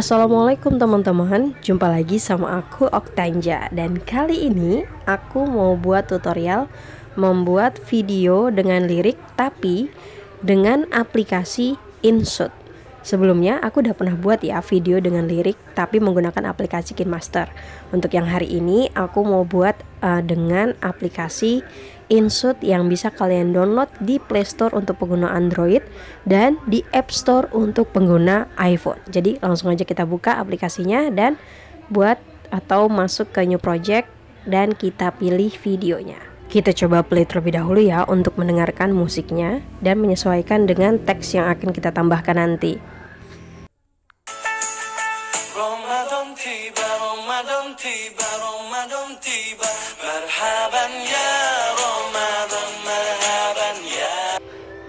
Assalamualaikum teman-teman, jumpa lagi sama aku Oktanja Dan kali ini aku mau buat tutorial membuat video dengan lirik tapi dengan aplikasi InShot Sebelumnya aku udah pernah buat ya video dengan lirik tapi menggunakan aplikasi KinMaster. Untuk yang hari ini aku mau buat uh, dengan aplikasi InShot yang bisa kalian download di Play Store untuk pengguna Android dan di App Store untuk pengguna iPhone. Jadi langsung aja kita buka aplikasinya dan buat atau masuk ke new project dan kita pilih videonya. Kita coba play terlebih dahulu ya untuk mendengarkan musiknya dan menyesuaikan dengan teks yang akan kita tambahkan nanti.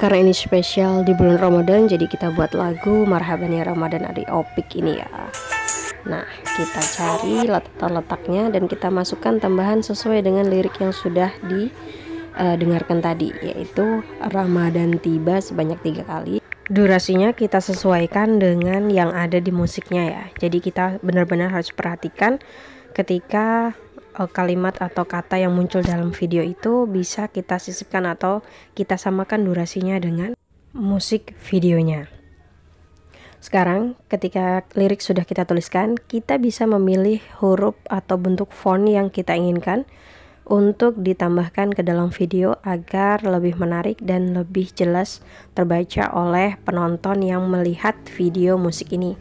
Karena ini spesial di bulan Ramadan, jadi kita buat lagu Marhaban ya Ramadan dari Opik ini ya. Nah, kita cari letak-letaknya dan kita masukkan tambahan sesuai dengan lirik yang sudah didengarkan eh, tadi, yaitu Ramadan tiba sebanyak tiga kali. Durasinya kita sesuaikan dengan yang ada di musiknya ya. Jadi kita benar-benar harus perhatikan ketika eh, kalimat atau kata yang muncul dalam video itu bisa kita sisipkan atau kita samakan durasinya dengan musik videonya. Sekarang, ketika lirik sudah kita tuliskan, kita bisa memilih huruf atau bentuk font yang kita inginkan untuk ditambahkan ke dalam video agar lebih menarik dan lebih jelas terbaca oleh penonton yang melihat video musik ini.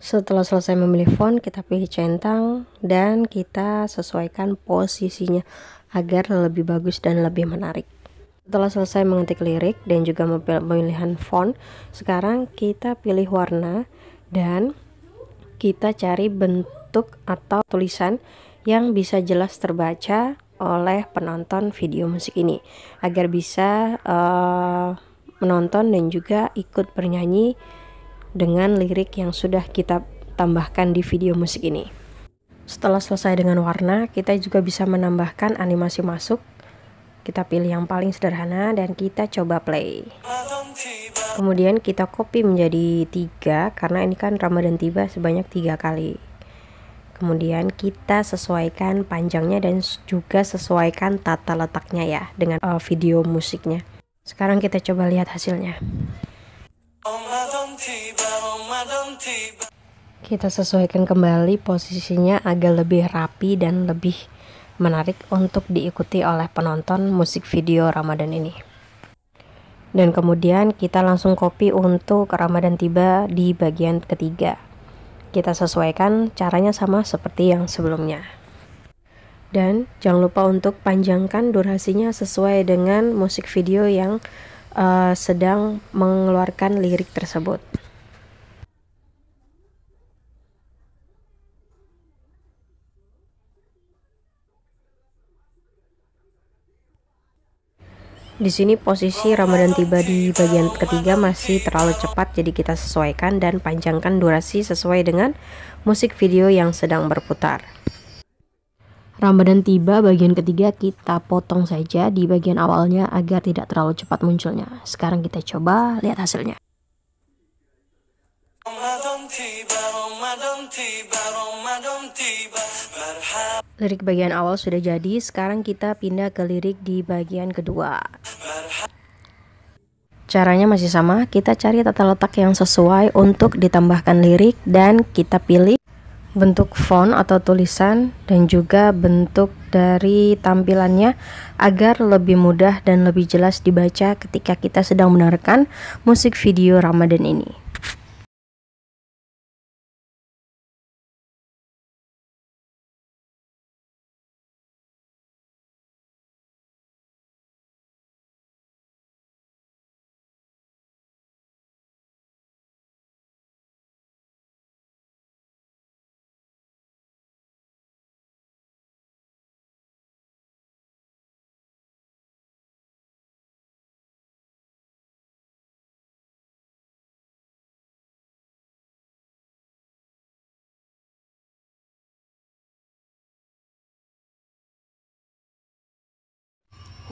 Setelah selesai memilih font, kita pilih centang dan kita sesuaikan posisinya agar lebih bagus dan lebih menarik. Setelah selesai mengetik lirik dan juga pemilihan font, sekarang kita pilih warna dan kita cari bentuk atau tulisan yang bisa jelas terbaca oleh penonton video musik ini agar bisa uh, menonton dan juga ikut bernyanyi dengan lirik yang sudah kita tambahkan di video musik ini. Setelah selesai dengan warna, kita juga bisa menambahkan animasi masuk kita pilih yang paling sederhana dan kita coba play. Kemudian kita copy menjadi tiga karena ini kan Ramadan tiba sebanyak tiga kali. Kemudian kita sesuaikan panjangnya dan juga sesuaikan tata letaknya ya dengan uh, video musiknya. Sekarang kita coba lihat hasilnya. Kita sesuaikan kembali posisinya agar lebih rapi dan lebih menarik untuk diikuti oleh penonton musik video Ramadan ini. Dan kemudian kita langsung copy untuk Ramadan tiba di bagian ketiga. Kita sesuaikan caranya sama seperti yang sebelumnya. Dan jangan lupa untuk panjangkan durasinya sesuai dengan musik video yang uh, sedang mengeluarkan lirik tersebut. di sini posisi Ramadan tiba di bagian ketiga masih terlalu cepat jadi kita sesuaikan dan panjangkan durasi sesuai dengan musik video yang sedang berputar. Ramadan tiba bagian ketiga kita potong saja di bagian awalnya agar tidak terlalu cepat munculnya. Sekarang kita coba lihat hasilnya. Ramadan tiba, Ramadan tiba, Ramadan tiba, Lirik bagian awal sudah jadi, sekarang kita pindah ke lirik di bagian kedua. Caranya masih sama, kita cari tata letak yang sesuai untuk ditambahkan lirik dan kita pilih bentuk font atau tulisan dan juga bentuk dari tampilannya agar lebih mudah dan lebih jelas dibaca ketika kita sedang mendengarkan musik video Ramadan ini.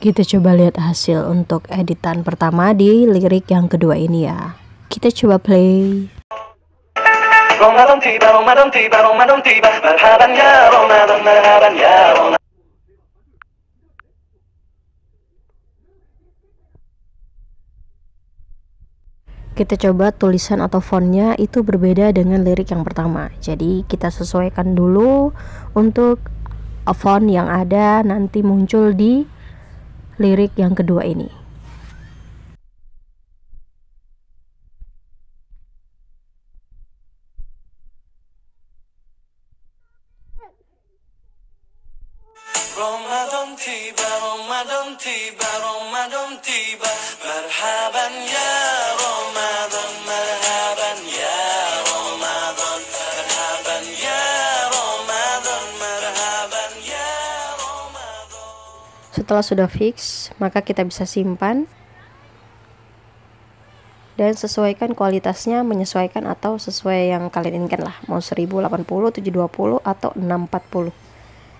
Kita coba lihat hasil untuk editan pertama di lirik yang kedua ini ya. Kita coba play. kita coba tulisan atau fontnya itu berbeda dengan lirik yang pertama jadi kita sesuaikan dulu untuk font yang ada nanti muncul di lirik yang kedua ini. Ramadan tiba, Ramadan tiba, Ramadan tiba, marhaban ya setelah sudah fix maka kita bisa simpan dan sesuaikan kualitasnya menyesuaikan atau sesuai yang kalian inginkan lah mau 1080 720 atau 640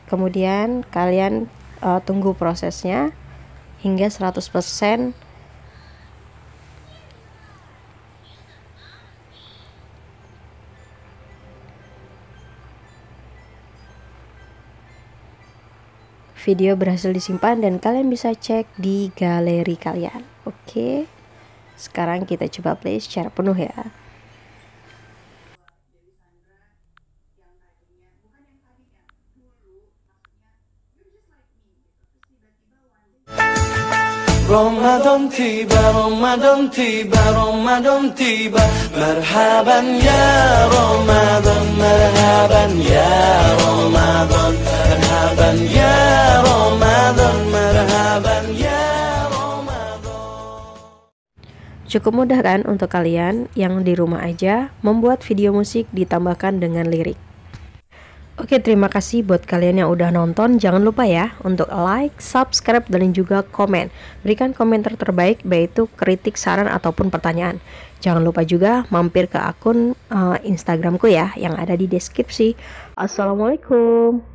kemudian kalian uh, tunggu prosesnya hingga 100% video berhasil disimpan dan kalian bisa cek di galeri kalian. Oke. Sekarang kita coba play secara penuh ya. Ramadan tiba, Ramadan tiba, Ramadan tiba Merhaban ya Ramadan, merhaban ya Ramadan Cukup mudah kan untuk kalian yang di rumah aja membuat video musik ditambahkan dengan lirik. Oke, terima kasih buat kalian yang udah nonton. Jangan lupa ya untuk like, subscribe, dan juga komen. Berikan komentar terbaik, baik itu kritik, saran, ataupun pertanyaan. Jangan lupa juga mampir ke akun uh, Instagramku ya, yang ada di deskripsi. Assalamualaikum.